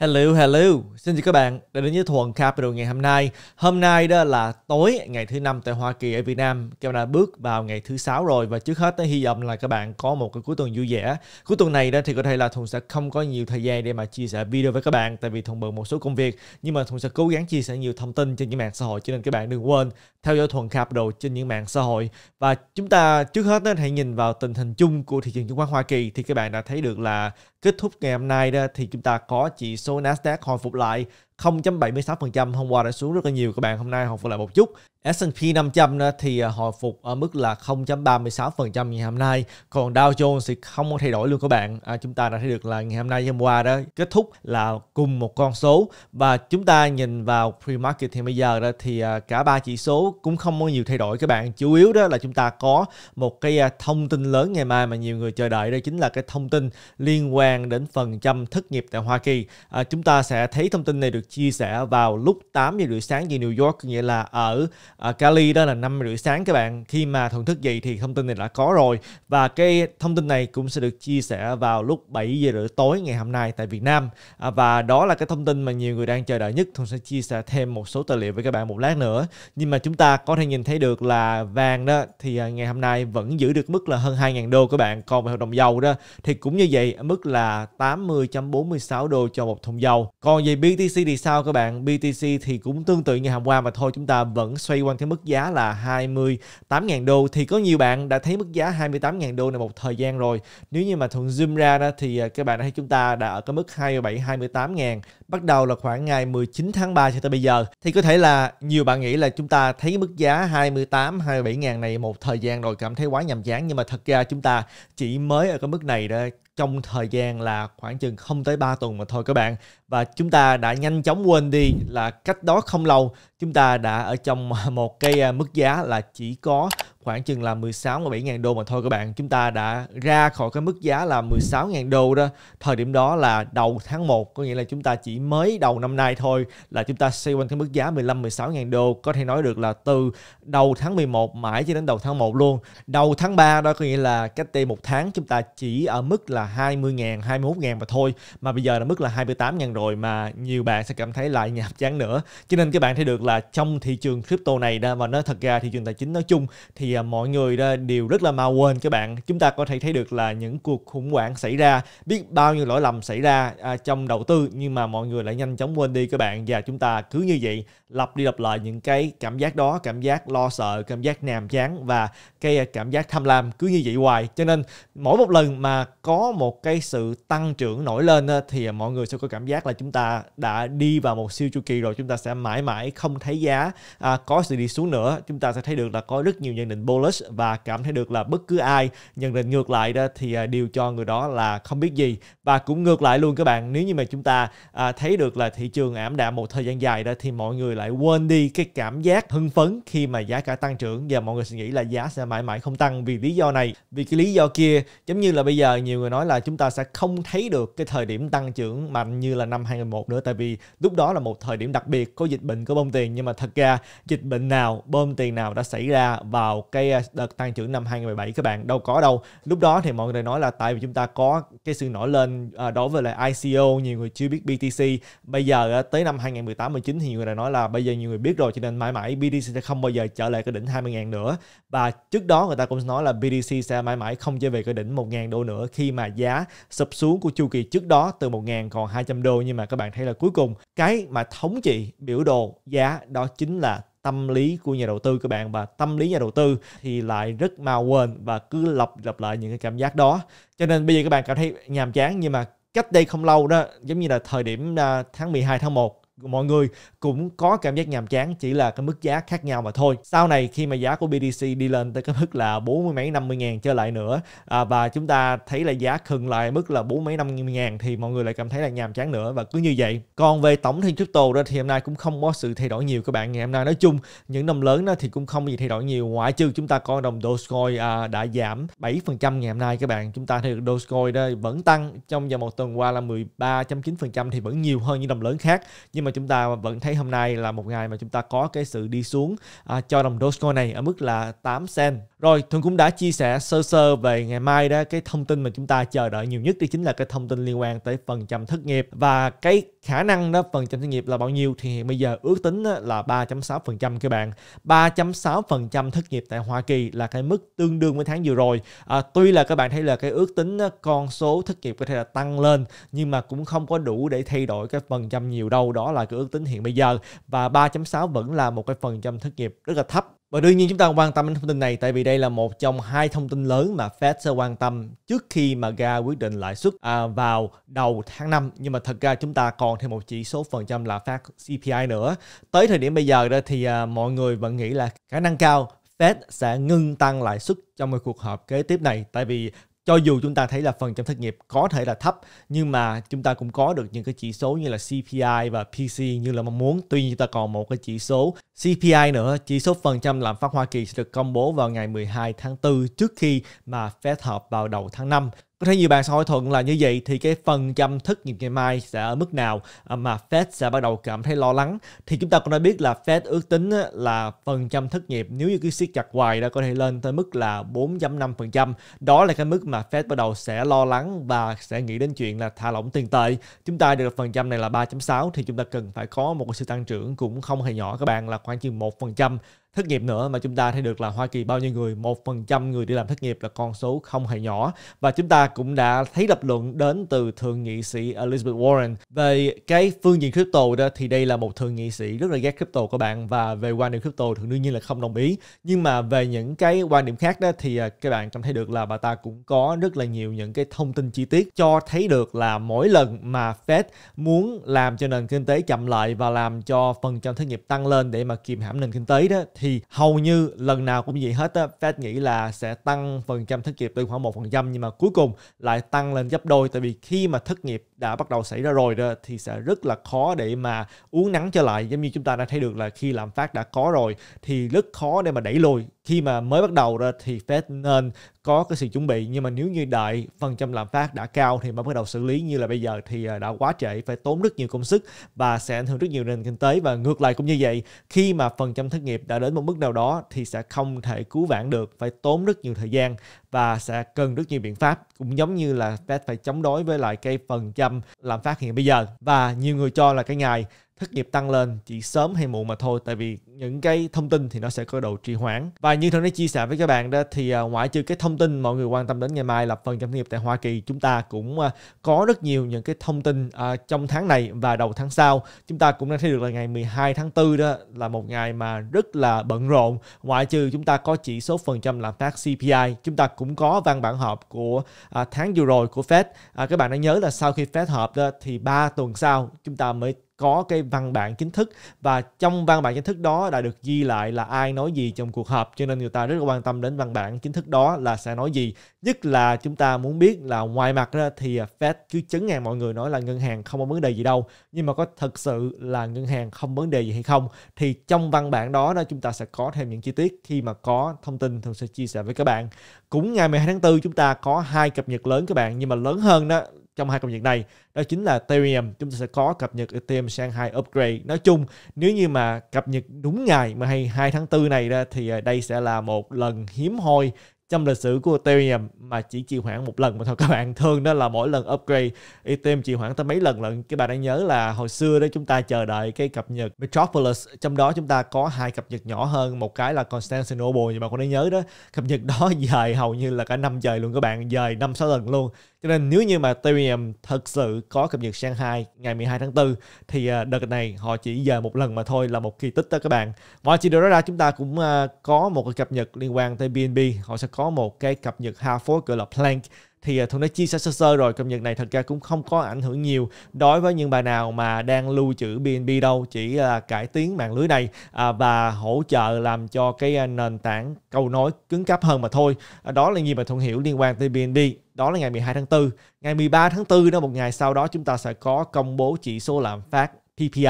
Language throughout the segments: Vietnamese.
Hello, hello. Xin chào các bạn đã đến với Thuần Capital ngày hôm nay. Hôm nay đó là tối ngày thứ năm tại Hoa Kỳ ở Việt Nam. Kêu bạn đã bước vào ngày thứ sáu rồi và trước hết hy vọng là các bạn có một cái cuối tuần vui vẻ. Cuối tuần này đó thì có thể là Thuần sẽ không có nhiều thời gian để mà chia sẻ video với các bạn tại vì Thuần bận một số công việc. Nhưng mà Thuần sẽ cố gắng chia sẻ nhiều thông tin trên những mạng xã hội cho nên các bạn đừng quên theo dõi thuận đồ trên những mạng xã hội và chúng ta trước hết nên hãy nhìn vào tình hình chung của thị trường chứng khoán Hoa Kỳ thì các bạn đã thấy được là kết thúc ngày hôm nay đó thì chúng ta có chỉ số Nasdaq hồi phục lại 0.76% hôm qua đã xuống rất là nhiều các bạn hôm nay hồi phục lại một chút S&P 500 thì à, hồi phục ở mức là 0.36% ngày hôm nay còn Dow Jones thì không có thay đổi luôn các bạn à, chúng ta đã thấy được là ngày hôm nay hôm qua đó kết thúc là cùng một con số và chúng ta nhìn vào pre-market thì bây giờ đó thì à, cả ba chỉ số cũng không có nhiều thay đổi các bạn chủ yếu đó là chúng ta có một cái à, thông tin lớn ngày mai mà nhiều người chờ đợi đây chính là cái thông tin liên quan đến phần trăm thất nghiệp tại Hoa Kỳ à, chúng ta sẽ thấy thông tin này được chia sẻ vào lúc 8 giờ rưỡi sáng giờ New York nghĩa là ở à, Cali đó là 5 giờ rưỡi sáng các bạn khi mà thưởng thức gì thì thông tin này đã có rồi và cái thông tin này cũng sẽ được chia sẻ vào lúc 7 giờ rưỡi tối ngày hôm nay tại Việt Nam à, và đó là cái thông tin mà nhiều người đang chờ đợi nhất Thông sẽ chia sẻ thêm một số tài liệu với các bạn một lát nữa nhưng mà chúng ta có thể nhìn thấy được là vàng đó thì à, ngày hôm nay vẫn giữ được mức là hơn 2.000 đô các bạn còn về hợp đồng dầu đó thì cũng như vậy mức là 80.46 đô cho một thùng dầu còn về BTC thì sao các bạn? BTC thì cũng tương tự như hôm qua mà thôi chúng ta vẫn xoay quanh cái mức giá là 28.000 đô thì có nhiều bạn đã thấy mức giá 28.000 đô này một thời gian rồi. Nếu như mà thuận zoom ra đó thì à, các bạn thấy chúng ta đã ở cái mức 27 28.000 bắt đầu là khoảng ngày 19 tháng 3 cho tới bây giờ thì có thể là nhiều bạn nghĩ là chúng ta thấy mức giá 28 27 ngàn này một thời gian rồi cảm thấy quá nhàm chán nhưng mà thật ra chúng ta chỉ mới ở cái mức này đó trong thời gian là khoảng chừng không tới 3 tuần mà thôi các bạn và chúng ta đã nhanh chóng quên đi là cách đó không lâu chúng ta đã ở trong một cái à, mức giá là chỉ có khoảng chừng là 16 và 7 ngàn đô mà thôi các bạn. Chúng ta đã ra khỏi cái mức giá là 16 000 đô đó. Thời điểm đó là đầu tháng 1, có nghĩa là chúng ta chỉ mới đầu năm nay thôi là chúng ta xoay quanh cái mức giá 15 16 000 đô. Có thể nói được là từ đầu tháng 11 mãi cho đến đầu tháng 1 luôn. Đầu tháng 3 đó có nghĩa là cách đây một tháng chúng ta chỉ ở mức là 20 000 21 000 mà thôi. Mà bây giờ là mức là 28 000 rồi mà nhiều bạn sẽ cảm thấy lại nhàm chán nữa. Cho nên các bạn thấy được là trong thị trường crypto này đó và nó thật ra thị trường tài chính nói chung thì à, mọi người đó đều rất là mau quên các bạn chúng ta có thể thấy được là những cuộc khủng hoảng xảy ra biết bao nhiêu lỗi lầm xảy ra à, trong đầu tư nhưng mà mọi người lại nhanh chóng quên đi các bạn và chúng ta cứ như vậy lặp đi lặp lại những cái cảm giác đó cảm giác lo sợ cảm giác nhàm chán và cái à, cảm giác tham lam cứ như vậy hoài cho nên mỗi một lần mà có một cái sự tăng trưởng nổi lên thì à, mọi người sẽ có cảm giác là chúng ta đã đi vào một siêu chu kỳ rồi chúng ta sẽ mãi mãi không thấy giá à, có sự đi xuống nữa chúng ta sẽ thấy được là có rất nhiều nhận định bullish và cảm thấy được là bất cứ ai nhận định ngược lại đó thì à, điều cho người đó là không biết gì và cũng ngược lại luôn các bạn nếu như mà chúng ta à, thấy được là thị trường ảm đạm một thời gian dài đó thì mọi người lại quên đi cái cảm giác hưng phấn khi mà giá cả tăng trưởng và mọi người sẽ nghĩ là giá sẽ mãi mãi không tăng vì lý do này vì cái lý do kia giống như là bây giờ nhiều người nói là chúng ta sẽ không thấy được cái thời điểm tăng trưởng mạnh như là năm 2011 nữa tại vì lúc đó là một thời điểm đặc biệt có dịch bệnh có bông tiền tiền nhưng mà thật ra dịch bệnh nào bơm tiền nào đã xảy ra vào cái à, đợt tăng trưởng năm 2017 các bạn đâu có đâu lúc đó thì mọi người nói là tại vì chúng ta có cái sự nổi lên à, đối với lại ICO nhiều người chưa biết BTC bây giờ à, tới năm 2018 19 thì nhiều người đã nói là bây giờ nhiều người biết rồi cho nên mãi mãi BTC sẽ không bao giờ trở lại cái đỉnh 20.000 nữa và trước đó người ta cũng nói là BTC sẽ mãi mãi không trở về cái đỉnh 1.000 đô nữa khi mà giá sụp xuống của chu kỳ trước đó từ 1.000 còn 200 đô nhưng mà các bạn thấy là cuối cùng cái mà thống trị biểu đồ giá đó chính là tâm lý của nhà đầu tư các bạn và tâm lý nhà đầu tư thì lại rất mau quên và cứ lặp lặp lại những cái cảm giác đó cho nên bây giờ các bạn cảm thấy nhàm chán nhưng mà cách đây không lâu đó giống như là thời điểm à, tháng 12 tháng 1 mọi người cũng có cảm giác nhàm chán chỉ là cái mức giá khác nhau mà thôi sau này khi mà giá của BTC đi lên tới cái mức là bốn mươi mấy năm mươi ngàn trở lại nữa à, và chúng ta thấy là giá khừng lại mức là bốn mấy năm mươi ngàn thì mọi người lại cảm thấy là nhàm chán nữa và cứ như vậy còn về tổng thêm crypto đó thì hôm nay cũng không có sự thay đổi nhiều các bạn ngày hôm nay nói chung những năm lớn đó thì cũng không gì thay đổi nhiều ngoại trừ chúng ta coi đồng Dogecoin à, đã giảm 7% ngày hôm nay các bạn chúng ta thấy Dogecoin đó vẫn tăng trong vòng một tuần qua là 13.9% thì vẫn nhiều hơn những đồng lớn khác nhưng mà mà chúng ta vẫn thấy hôm nay là một ngày mà chúng ta có cái sự đi xuống à, cho đồng Dogecoin này ở mức là 8 cent rồi, Thường cũng đã chia sẻ sơ sơ về ngày mai đó, cái thông tin mà chúng ta chờ đợi nhiều nhất thì chính là cái thông tin liên quan tới phần trăm thất nghiệp và cái khả năng đó phần trăm thất nghiệp là bao nhiêu thì hiện bây giờ ước tính là 3.6% các bạn. 3.6% thất nghiệp tại Hoa Kỳ là cái mức tương đương với tháng vừa rồi. À, tuy là các bạn thấy là cái ước tính con số thất nghiệp có thể là tăng lên nhưng mà cũng không có đủ để thay đổi cái phần trăm nhiều đâu, đó là cái ước tính hiện bây giờ và 3.6 vẫn là một cái phần trăm thất nghiệp rất là thấp và đương nhiên chúng ta quan tâm đến thông tin này tại vì đây là một trong hai thông tin lớn mà Fed sẽ quan tâm trước khi mà ra quyết định lãi suất à, vào đầu tháng 5. Nhưng mà thật ra chúng ta còn thêm một chỉ số phần trăm là phát CPI nữa. Tới thời điểm bây giờ đó thì à, mọi người vẫn nghĩ là khả năng cao Fed sẽ ngưng tăng lãi suất trong một cuộc họp kế tiếp này tại vì cho dù chúng ta thấy là phần trăm thất nghiệp có thể là thấp nhưng mà chúng ta cũng có được những cái chỉ số như là CPI và PC như là mong muốn. Tuy nhiên chúng ta còn một cái chỉ số CPI nữa, chỉ số phần trăm lạm phát Hoa Kỳ sẽ được công bố vào ngày 12 tháng 4 trước khi mà Fed họp vào đầu tháng 5. Có thể nhiều bạn sẽ hỏi thuận là như vậy thì cái phần trăm thất nghiệp ngày mai sẽ ở mức nào à, mà Fed sẽ bắt đầu cảm thấy lo lắng. Thì chúng ta cũng đã biết là Fed ước tính là phần trăm thất nghiệp nếu như cứ siết chặt hoài đã có thể lên tới mức là 4.5%. Đó là cái mức mà Fed bắt đầu sẽ lo lắng và sẽ nghĩ đến chuyện là thả lỏng tiền tệ. Chúng ta được phần trăm này là 3.6 thì chúng ta cần phải có một sự tăng trưởng cũng không hề nhỏ các bạn là khoảng chừng 1% thất nghiệp nữa mà chúng ta thấy được là Hoa Kỳ bao nhiêu người, một phần trăm người đi làm thất nghiệp là con số không hề nhỏ. Và chúng ta cũng đã thấy lập luận đến từ thượng nghị sĩ Elizabeth Warren về cái phương diện crypto đó thì đây là một thượng nghị sĩ rất là ghét crypto các bạn và về quan điểm crypto thì đương nhiên là không đồng ý. Nhưng mà về những cái quan điểm khác đó thì à, các bạn cảm thấy được là bà ta cũng có rất là nhiều những cái thông tin chi tiết cho thấy được là mỗi lần mà Fed muốn làm cho nền kinh tế chậm lại và làm cho phần trăm thất nghiệp tăng lên để mà kiềm hãm nền kinh tế đó thì hầu như lần nào cũng vậy hết á, Fed nghĩ là sẽ tăng phần trăm thất nghiệp từ khoảng một phần trăm nhưng mà cuối cùng lại tăng lên gấp đôi tại vì khi mà thất nghiệp đã bắt đầu xảy ra rồi đó thì sẽ rất là khó để mà uống nắng trở lại giống như chúng ta đã thấy được là khi lạm phát đã có rồi thì rất khó để mà đẩy lùi khi mà mới bắt đầu ra thì Fed nên có cái sự chuẩn bị nhưng mà nếu như đại phần trăm lạm phát đã cao thì mới bắt đầu xử lý như là bây giờ thì à, đã quá trễ phải tốn rất nhiều công sức và sẽ ảnh hưởng rất nhiều nền kinh tế và ngược lại cũng như vậy khi mà phần trăm thất nghiệp đã đến một mức nào đó thì sẽ không thể cứu vãn được phải tốn rất nhiều thời gian và sẽ cần rất nhiều biện pháp cũng giống như là Fed phải chống đối với lại cái phần trăm 5% lạm phát hiện bây giờ và nhiều người cho là cái ngày thất nghiệp tăng lên chỉ sớm hay muộn mà thôi tại vì những cái thông tin thì nó sẽ có độ trì hoãn và như thường đã chia sẻ với các bạn đó thì à, ngoại trừ cái thông tin mọi người quan tâm đến ngày mai là phần doanh nghiệp tại Hoa Kỳ chúng ta cũng à, có rất nhiều những cái thông tin à, trong tháng này và đầu tháng sau chúng ta cũng đang thấy được là ngày 12 tháng 4 đó là một ngày mà rất là bận rộn ngoại trừ chúng ta có chỉ số phần trăm lạm phát CPI chúng ta cũng có văn bản họp của tháng vừa rồi của Fed các bạn đã nhớ là sau khi Fed họp đó thì ba tuần sau chúng ta mới có cái văn bản chính thức và trong văn bản chính thức đó đã được ghi lại là ai nói gì trong cuộc họp cho nên người ta rất là quan tâm đến văn bản chính thức đó là sẽ nói gì nhất là chúng ta muốn biết là ngoài mặt ra thì Fed cứ chấn ngàn mọi người nói là ngân hàng không có vấn đề gì đâu nhưng mà có thật sự là ngân hàng không vấn đề gì hay không thì trong văn bản đó đó chúng ta sẽ có thêm những chi tiết khi mà có thông tin thường sẽ chia sẻ với các bạn cũng ngày 12 tháng 4 chúng ta có hai cập nhật lớn các bạn nhưng mà lớn hơn đó trong hai công việc này đó chính là Ethereum chúng ta sẽ có cập nhật Ethereum hai Upgrade nói chung nếu như mà cập nhật đúng ngày mà hay 2 tháng 4 này ra thì ờ, đây sẽ là một lần hiếm hoi trong lịch sử của Ethereum mà chỉ trì hoãn một lần mà thôi các bạn thường đó là mỗi lần upgrade Ethereum chỉ hoãn tới mấy lần lận các bạn đã nhớ là hồi xưa đó chúng ta chờ đợi cái cập nhật Metropolis trong đó chúng ta có hai cập nhật nhỏ hơn một cái là Constantinople nhưng mà còn đã nhớ đó cập nhật đó dài hầu như là cả năm trời luôn các bạn dài năm sáu lần luôn cho nên nếu như mà Ethereum thật sự có cập nhật sang 2 ngày 12 tháng 4 thì ờ, đợt này họ chỉ giờ một lần mà thôi là một kỳ tích đó các bạn. Ngoài chỉ đó ra chúng ta cũng ờ, có một cái cập nhật liên quan tới BNB. Họ sẽ có một cái cập nhật hard fork gọi là Plank thì ờ, Thuận đã chia sẻ sơ sơ rồi cập nhật này thật ra cũng không có ảnh hưởng nhiều đối với những bà nào mà đang lưu trữ BNB đâu chỉ là cải tiến mạng lưới này và hỗ trợ làm cho cái nền tảng cầu nối cứng cáp hơn mà thôi đó là gì mà Thuận hiểu liên quan tới BNB đó là ngày 12 tháng 4. Ngày 13 tháng 4 đó một ngày sau đó chúng ta sẽ có công bố chỉ số lạm phát PPI.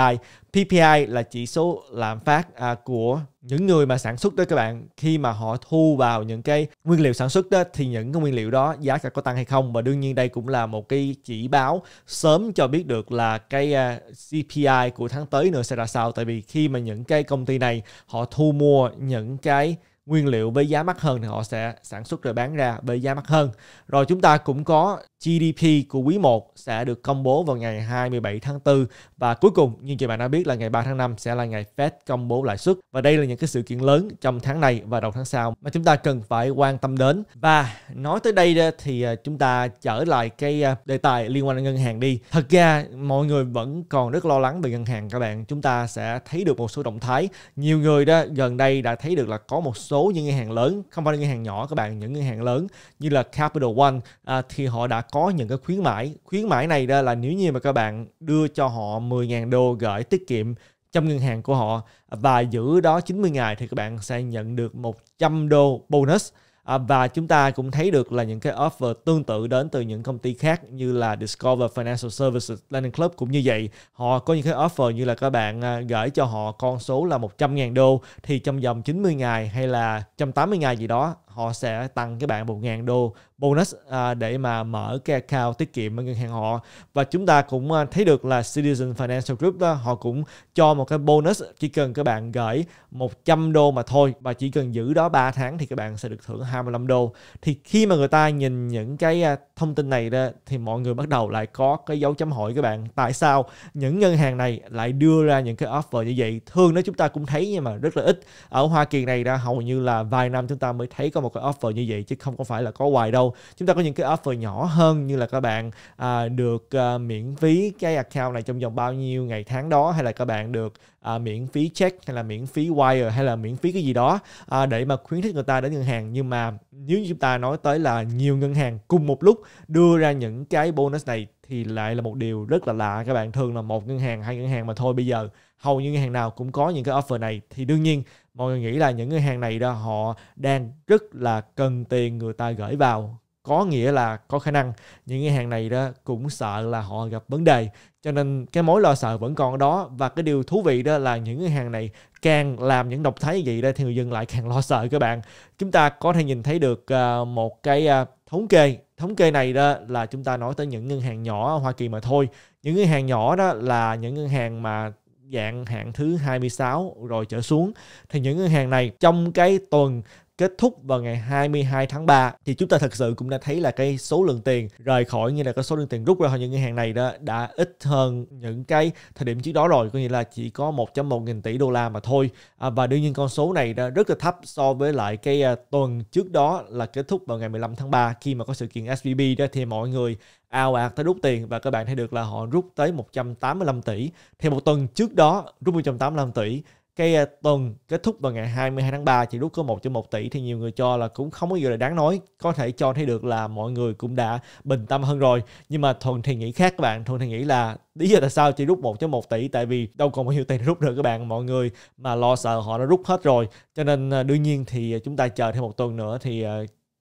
PPI là chỉ số lạm phát à, của những người mà sản xuất đó các bạn. Khi mà họ thu vào những cái nguyên liệu sản xuất đó thì những cái nguyên liệu đó giá sẽ có tăng hay không và đương nhiên đây cũng là một cái chỉ báo sớm cho biết được là cái à, CPI của tháng tới nữa sẽ ra sao tại vì khi mà những cái công ty này họ thu mua những cái nguyên liệu với giá mắc hơn thì họ sẽ sản xuất rồi bán ra với giá mắc hơn. Rồi chúng ta cũng có GDP của quý 1 sẽ được công bố vào ngày 27 tháng 4 và cuối cùng như chị bạn đã biết là ngày 3 tháng 5 sẽ là ngày Fed công bố lãi suất và đây là những cái sự kiện lớn trong tháng này và đầu tháng sau mà chúng ta cần phải quan tâm đến và nói tới đây thì à, chúng ta trở lại cái à, đề tài liên quan đến ngân hàng đi thật ra mọi người vẫn còn rất lo lắng về ngân hàng các bạn chúng ta sẽ thấy được một số động thái nhiều người đó gần đây đã thấy được là có một số những ngân hàng lớn không phải ngân hàng nhỏ các bạn những ngân hàng lớn như là Capital One à, thì họ đã có những cái khuyến mãi khuyến mãi này đó là nếu như mà các bạn đưa cho họ 10.000 đô gửi tiết kiệm trong ngân hàng của họ và giữ đó 90 ngày thì các bạn sẽ nhận được 100 đô bonus à, và chúng ta cũng thấy được là những cái offer tương tự đến từ những công ty khác như là Discover Financial Services Lending Club cũng như vậy họ có những cái offer như là các bạn à, gửi cho họ con số là 100.000 đô thì trong vòng 90 ngày hay là 180 ngày gì đó họ sẽ tặng các bạn 1.000 đô bonus à, để mà mở cái account tiết kiệm ở ngân hàng họ và chúng ta cũng à, thấy được là Citizen Financial Group đó họ cũng cho một cái bonus chỉ cần các bạn gửi 100 đô mà thôi và chỉ cần giữ đó 3 tháng thì các bạn sẽ được thưởng 25 đô thì khi mà người ta nhìn những cái à, thông tin này ra thì mọi người bắt đầu lại có cái dấu chấm hỏi các bạn tại sao những ngân hàng này lại đưa ra những cái offer như vậy thường đó chúng ta cũng thấy nhưng mà rất là ít ở Hoa Kỳ này đã hầu như là vài năm chúng ta mới thấy có một một cái offer như vậy chứ không có phải là có hoài đâu chúng ta có những cái offer nhỏ hơn như là các bạn à, được à, miễn phí cái account này trong vòng bao nhiêu ngày tháng đó hay là các bạn được à, miễn phí check hay là miễn phí wire hay là miễn phí cái gì đó à, để mà khuyến khích người ta đến ngân hàng nhưng mà nếu như chúng ta nói tới là nhiều ngân hàng cùng một lúc đưa ra những cái bonus này thì lại là một điều rất là lạ các bạn thường là một ngân hàng hai ngân hàng mà thôi bây giờ hầu như ngân hàng nào cũng có những cái offer này thì đương nhiên mọi người nghĩ là những ngân hàng này đó họ đang rất là cần tiền người ta gửi vào có nghĩa là có khả năng những ngân hàng này đó cũng sợ là họ gặp vấn đề cho nên cái mối lo sợ vẫn còn ở đó và cái điều thú vị đó là những ngân hàng này càng làm những độc thái như vậy đó thì người dân lại càng lo sợ các bạn chúng ta có thể nhìn thấy được à, một cái à, thống kê thống kê này đó là chúng ta nói tới những ngân hàng nhỏ ở Hoa Kỳ mà thôi những ngân hàng nhỏ đó là những ngân hàng mà dạng hạng thứ 26 rồi trở xuống thì những ngân hàng này trong cái tuần kết thúc vào ngày 22 tháng 3 thì chúng ta thật sự cũng đã thấy là cái số lượng tiền rời khỏi như là cái số lượng tiền rút ra khỏi những ngân hàng này đó đã ít hơn những cái thời điểm trước đó rồi có nghĩa là chỉ có 1.1 nghìn tỷ đô la mà thôi à, và đương nhiên con số này đã rất là thấp so với lại cái à, tuần trước đó là kết thúc vào ngày 15 tháng 3 khi mà có sự kiện SVB đó thì mọi người ao ạt tới rút tiền và các bạn thấy được là họ rút tới 185 tỷ thì một tuần trước đó rút 185 tỷ cái ờ, tuần kết thúc vào ngày 22 tháng 3 chỉ rút có 1.1 tỷ thì nhiều người cho là cũng không có gì là đáng nói có thể cho thấy được là mọi người cũng đã bình tâm hơn rồi nhưng mà thuần thì nghĩ khác các bạn thuần thì nghĩ là lý do tại sao chỉ rút 1.1 tỷ tại vì đâu còn bao nhiêu tiền rút được các bạn mọi người mà lo sợ họ đã rút hết rồi cho nên ờ, đương nhiên thì ờ, chúng ta chờ thêm một tuần nữa thì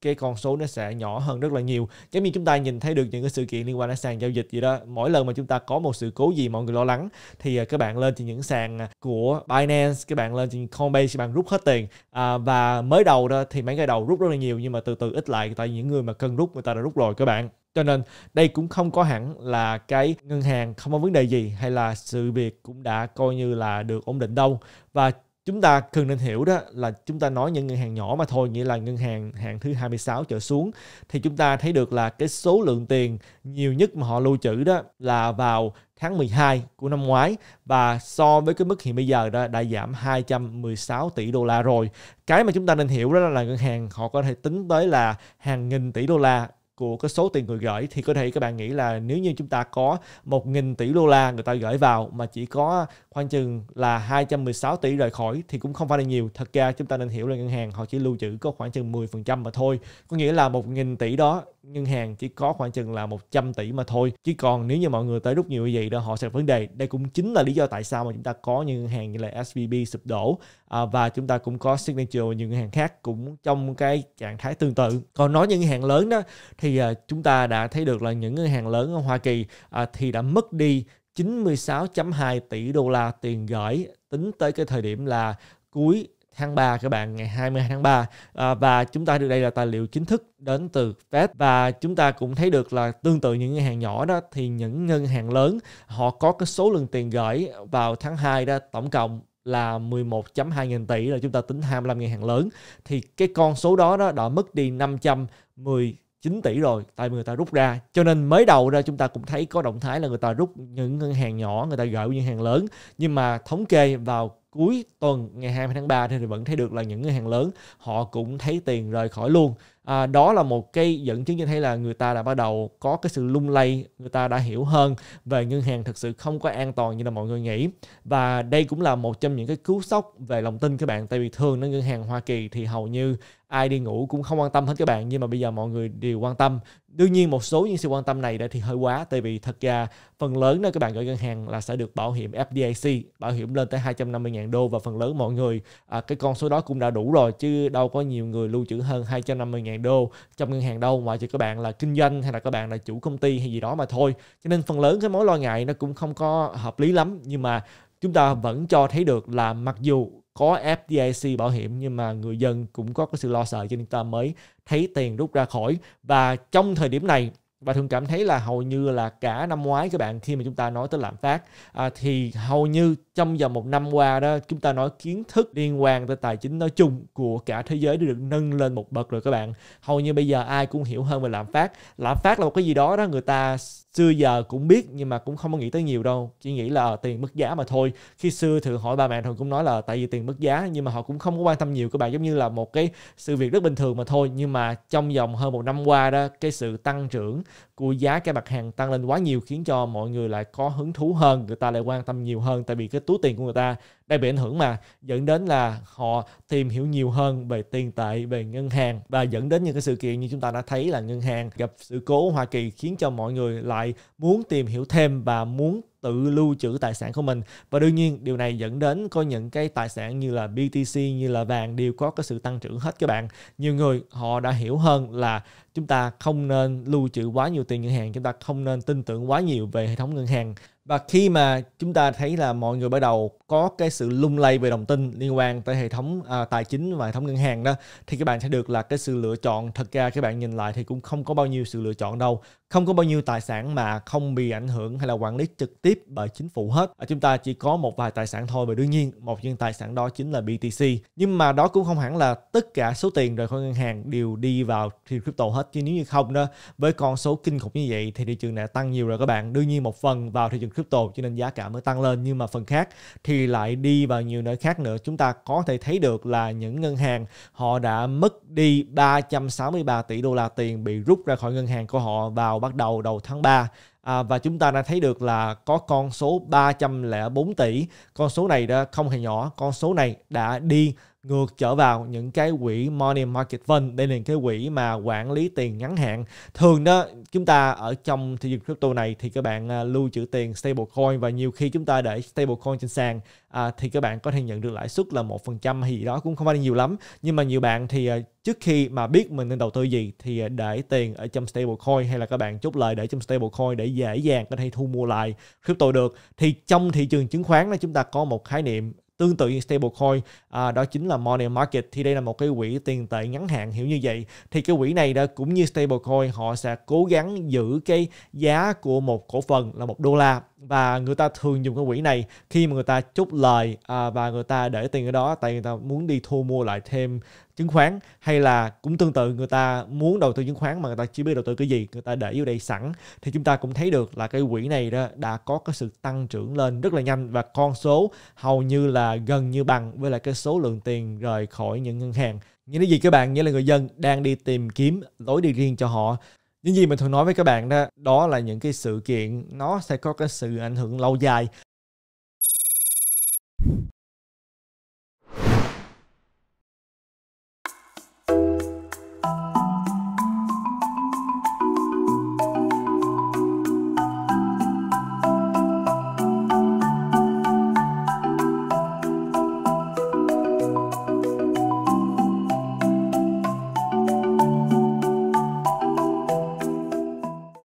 cái con số nó sẽ nhỏ hơn rất là nhiều giống như chúng ta nhìn thấy được những cái sự kiện liên quan đến sàn giao dịch gì đó mỗi lần mà chúng ta có một sự cố gì mọi người lo lắng thì à, các bạn lên trên những sàn à, của Binance các bạn lên trên Coinbase các bạn rút hết tiền à, và mới đầu đó thì mấy ngày đầu rút rất là nhiều nhưng mà từ từ ít lại tại những người mà cần rút người ta đã rút rồi các bạn cho nên đây cũng không có hẳn là cái ngân hàng không có vấn đề gì hay là sự việc cũng đã coi như là được ổn định đâu và chúng ta cần nên hiểu đó là chúng ta nói những ngân hàng nhỏ mà thôi nghĩa là ngân hàng hạng thứ 26 trở xuống thì chúng ta thấy được là cái số lượng tiền nhiều nhất mà họ lưu trữ đó là vào tháng 12 của năm ngoái và so với cái mức hiện bây giờ đó đã giảm 216 tỷ đô la rồi. Cái mà chúng ta nên hiểu đó là ngân hàng họ có thể tính tới là hàng nghìn tỷ đô la của cái số tiền người gửi thì có thể các bạn nghĩ là nếu như chúng ta có 1.000 tỷ đô la người ta gửi vào mà chỉ có khoảng chừng là 216 tỷ rời khỏi thì cũng không phải là nhiều. Thật ra chúng ta nên hiểu là ngân hàng họ chỉ lưu trữ có khoảng chừng 10% mà thôi. Có nghĩa là 1.000 tỷ đó ngân hàng chỉ có khoảng chừng là 100 tỷ mà thôi chứ còn nếu như mọi người tới rút nhiều như vậy đó họ sẽ vấn đề đây cũng chính là lý do tại sao mà chúng ta có những ngân hàng như là SVB sụp đổ à, và chúng ta cũng có signature và những ngân hàng khác cũng trong cái trạng thái tương tự còn nói những ngân hàng lớn đó thì à, chúng ta đã thấy được là những ngân hàng lớn ở Hoa Kỳ à, thì đã mất đi 96.2 tỷ đô la tiền gửi tính tới cái thời điểm là cuối tháng 3 các bạn ngày 22 tháng 3 à, và chúng ta được đây là tài liệu chính thức đến từ Fed và chúng ta cũng thấy được là tương tự những ngân hàng nhỏ đó thì những ngân hàng lớn họ có cái số lượng tiền gửi vào tháng 2 đó tổng cộng là 11.2 nghìn tỷ là chúng ta tính 25 ngân hàng lớn thì cái con số đó đó đã mất đi 510 9 tỷ rồi tại người ta rút ra cho nên mới đầu ra chúng ta cũng thấy có động thái là người ta rút những ngân hàng nhỏ người ta gửi ngân hàng lớn nhưng mà thống kê vào cuối tuần ngày 20 tháng 3 thì vẫn thấy được là những ngân hàng lớn họ cũng thấy tiền rời khỏi luôn à, đó là một cái dẫn chứng cho thấy là người ta đã bắt đầu có cái sự lung lay người ta đã hiểu hơn về ngân hàng thực sự không có an toàn như là mọi người nghĩ và đây cũng là một trong những cái cứu sốc về lòng tin các bạn tại vì thường ở ngân hàng Hoa Kỳ thì hầu như ai đi ngủ cũng không quan tâm hết các bạn nhưng mà bây giờ mọi người đều quan tâm đương nhiên một số những sự quan tâm này đã thì hơi quá tại vì thật ra phần lớn nơi các bạn gửi ngân hàng là sẽ được bảo hiểm FDIC bảo hiểm lên tới 250.000 đô và phần lớn mọi người à, cái con số đó cũng đã đủ rồi chứ đâu có nhiều người lưu trữ hơn 250.000 ngàn đô trong ngân hàng đâu ngoài chỉ các bạn là kinh doanh hay là các bạn là chủ công ty hay gì đó mà thôi cho nên phần lớn cái mối lo ngại nó cũng không có hợp lý lắm nhưng mà chúng ta vẫn cho thấy được là mặc dù có FDIC bảo hiểm nhưng mà người dân cũng có cái sự lo sợ cho nên ta mới thấy tiền rút ra khỏi và trong thời điểm này và thường cảm thấy là hầu như là cả năm ngoái các bạn khi mà chúng ta nói tới lạm phát à, thì hầu như trong vòng một năm qua đó chúng ta nói kiến thức liên quan tới tài chính nói chung của cả thế giới đã được nâng lên một bậc rồi các bạn hầu như bây giờ ai cũng hiểu hơn về lạm phát lạm phát là một cái gì đó đó người ta xưa giờ cũng biết nhưng mà cũng không có nghĩ tới nhiều đâu chỉ nghĩ là ờ, tiền mất giá mà thôi khi xưa thường hỏi ba mẹ thường cũng nói là tại vì tiền mất giá nhưng mà họ cũng không có quan tâm nhiều các bạn giống như là một cái sự việc rất bình thường mà thôi nhưng mà trong vòng hơn một năm qua đó cái sự tăng trưởng của giá các mặt hàng tăng lên quá nhiều khiến cho mọi người lại có hứng thú hơn người ta lại quan tâm nhiều hơn tại vì cái túi tiền của người ta đang bị ảnh hưởng mà dẫn đến là họ tìm hiểu nhiều hơn về tiền tệ về ngân hàng và dẫn đến những cái sự kiện như chúng ta đã thấy là ngân hàng gặp sự cố Hoa Kỳ khiến cho mọi người lại muốn tìm hiểu thêm và muốn tự lưu trữ tài sản của mình và đương nhiên điều này dẫn đến có những cái tài sản như là BTC như là vàng đều có cái sự tăng trưởng hết các bạn nhiều người họ đã hiểu hơn là chúng ta không nên lưu trữ quá nhiều tiền ngân hàng chúng ta không nên tin tưởng quá nhiều về hệ thống ngân hàng và khi mà chúng ta thấy là mọi người bắt đầu có cái sự lung lay về đồng tin liên quan tới hệ thống à, tài chính và hệ thống ngân hàng đó thì các bạn sẽ được là cái sự lựa chọn thật ra các bạn nhìn lại thì cũng không có bao nhiêu sự lựa chọn đâu không có bao nhiêu tài sản mà không bị ảnh hưởng hay là quản lý trực tiếp bởi chính phủ hết. Chúng ta chỉ có một vài tài sản thôi và đương nhiên một những tài sản đó chính là BTC. Nhưng mà đó cũng không hẳn là tất cả số tiền rời khỏi ngân hàng đều đi vào thị trường crypto hết chứ nếu như không đó với con số kinh khủng như vậy thì thị trường đã tăng nhiều rồi các bạn. Đương nhiên một phần vào thị trường crypto cho nên giá cả mới tăng lên nhưng mà phần khác thì lại đi vào nhiều nơi khác nữa. Chúng ta có thể thấy được là những ngân hàng họ đã mất đi 363 tỷ đô la tiền bị rút ra khỏi ngân hàng của họ vào đầu bắt đầu đầu tháng 3 à, và chúng ta đã thấy được là có con số 304 tỷ con số này đã không hề nhỏ con số này đã đi ngược trở vào những cái quỹ money market fund đây là những cái quỹ mà quản lý tiền ngắn hạn thường đó chúng ta ở trong thị trường crypto này thì các bạn à, lưu trữ tiền stablecoin và nhiều khi chúng ta để stablecoin trên sàn à, thì các bạn có thể nhận được lãi suất là một phần trăm hay gì đó cũng không phải nhiều lắm nhưng mà nhiều bạn thì à, trước khi mà biết mình nên đầu tư gì thì à, để tiền ở trong stablecoin hay là các bạn chốt lời để trong stablecoin để dễ dàng có thể thu mua lại crypto được thì trong thị trường chứng khoán là chúng ta có một khái niệm tương tự như stablecoin à, đó chính là money market thì đây là một cái quỹ tiền tệ ngắn hạn hiểu như vậy thì cái quỹ này đó cũng như stablecoin họ sẽ cố gắng giữ cái giá của một cổ phần là một đô la và người ta thường dùng cái quỹ này khi mà người ta chốt lời à, và người ta để tiền ở đó tại người ta muốn đi thu mua lại thêm chứng khoán hay là cũng tương tự người ta muốn đầu tư chứng khoán mà người ta chưa biết đầu tư cái gì người ta để vô đây sẵn thì chúng ta cũng thấy được là cái quỹ này đó đã có cái sự tăng trưởng lên rất là nhanh và con số hầu như là gần như bằng với lại cái số lượng tiền rời khỏi những ngân hàng như thế gì các bạn nghĩa là người dân đang đi tìm kiếm lối đi riêng cho họ những gì mình thường nói với các bạn đó đó là những cái sự kiện nó sẽ có cái sự ảnh hưởng lâu dài